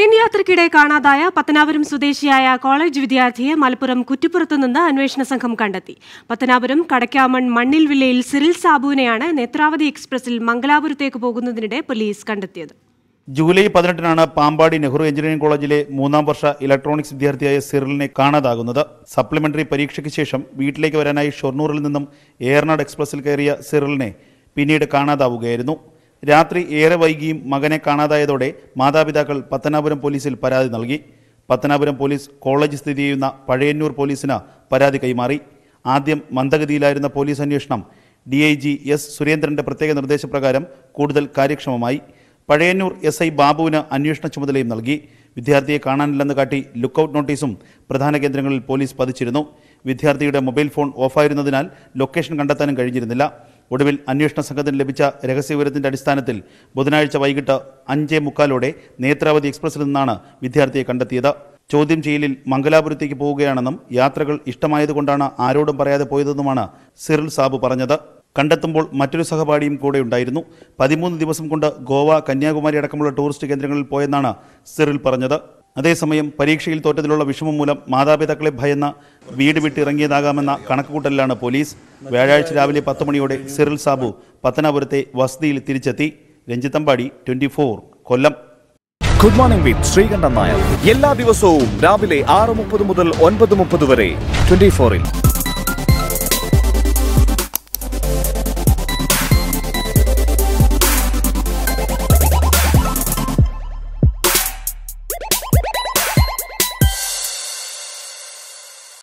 train യാത്രക്കിടെ കാണാതായ പത്തനാപുരം സ്വദേശിയായ കോളേജ് വിദ്യാർത്ഥിയെ മലപ്പുറം കുറ്റിപ്പുറത്തു നിന്ന് അന്വേഷണ സംഘം കണ്ടെത്തി പത്തനാപുരം കടക്കാമൺ മണ്ണിൽ വില്ലയിൽ സിറിൽ സാബുവിനെയാണ് നേത്രാവതി എക്സ്പ്രസിൽ മംഗലാപുരത്തേക്ക് പോകുന്നതിനിടെ പോലീസ് കണ്ടെത്തിയത് ജൂലൈ പതിനെട്ടിനാണ് പാമ്പാടി നെഹ്റു എഞ്ചിനീയറിംഗ് കോളേജിലെ മൂന്നാം വർഷ ഇലക്ട്രോണിക്സ് വിദ്യാർത്ഥിയായ സിറിലിനെ കാണാതാകുന്നത് സപ്ലിമെന്ററി പരീക്ഷയ്ക്ക് ശേഷം വീട്ടിലേക്ക് വരാനായി ഷൊർണൂറിൽ നിന്നും ഏറനാട് എക്സ്പ്രസിൽ കയറിയ സിറിലിനെ പിന്നീട് കാണാതാവുകയായിരുന്നു രാത്രി ഏറെ വൈകിയും മകനെ കാണാതായതോടെ മാതാപിതാക്കൾ പത്തനാപുരം പോലീസിൽ പരാതി നൽകി പത്തനാപുരം പോലീസ് കോളേജ് സ്ഥിതി ചെയ്യുന്ന പഴയന്നൂർ പോലീസിന് പരാതി കൈമാറി ആദ്യം മന്ദഗതിയിലായിരുന്ന പോലീസ് അന്വേഷണം ഡി ഐ ജി എസ് സുരേന്ദ്രന്റെ പ്രത്യേക നിർദ്ദേശപ്രകാരം കൂടുതൽ കാര്യക്ഷമമായി പഴയന്നൂർ എസ് ഐ ബാബുവിന് അന്വേഷണ ചുമതലയും നൽകി വിദ്യാർത്ഥിയെ കാണാനില്ലെന്ന് കാട്ടി ലുക്കൌട്ട് നോട്ടീസും പ്രധാന കേന്ദ്രങ്ങളിൽ പോലീസ് പതിച്ചിരുന്നു വിദ്യാർത്ഥിയുടെ മൊബൈൽ ഫോൺ ഓഫായിരുന്നതിനാൽ ലൊക്കേഷൻ കണ്ടെത്താനും കഴിഞ്ഞിരുന്നില്ല ഒടുവിൽ അന്വേഷണ സംഘത്തിന് ലഭിച്ച രഹസ്യവിവരത്തിന്റെ അടിസ്ഥാനത്തിൽ ബുധനാഴ്ച വൈകിട്ട് അഞ്ചേ മുക്കാലോടെ നേത്രാവതി എക്സ്പ്രസിൽ നിന്നാണ് വിദ്യാർത്ഥിയെ കണ്ടെത്തിയത് ചോദ്യം ചെയ്യലിൽ മംഗലാപുരത്തേക്ക് പോവുകയാണെന്നും യാത്രകൾ ഇഷ്ടമായതുകൊണ്ടാണ് ആരോടും പറയാതെ പോയതെന്നുമാണ് സിറിൽ സാബു പറഞ്ഞത് കണ്ടെത്തുമ്പോൾ മറ്റൊരു സഹപാഠിയും കൂടെ ഉണ്ടായിരുന്നു പതിമൂന്ന് ദിവസം കൊണ്ട് ഗോവ കന്യാകുമാരി അടക്കമുള്ള ടൂറിസ്റ്റ് കേന്ദ്രങ്ങളിൽ പോയെന്നാണ് സിറിൽ പറഞ്ഞത് അതേസമയം പരീക്ഷയിൽ തോറ്റതിലുള്ള വിഷമം മൂലം മാതാപിതാക്കളെ ഭയന്ന വീട് വിട്ടിറങ്ങിയതാകാമെന്ന കണക്കുകൂട്ടലിലാണ് പോലീസ് വ്യാഴാഴ്ച രാവിലെ പത്ത് മണിയോടെ സിറിൽ സാബു പത്തനാപുരത്തെ വസതിയിൽ തിരിച്ചെത്തി രഞ്ജിത്തമ്പാടി twenty Kollam good morning with Sreekandan Nair എല്ലാ ദിവസവും രാവിലെ ആറ് മുപ്പത് മുതൽ ഒൻപത് മുപ്പത് വരെ ട്വന്റി ഫോറിൽ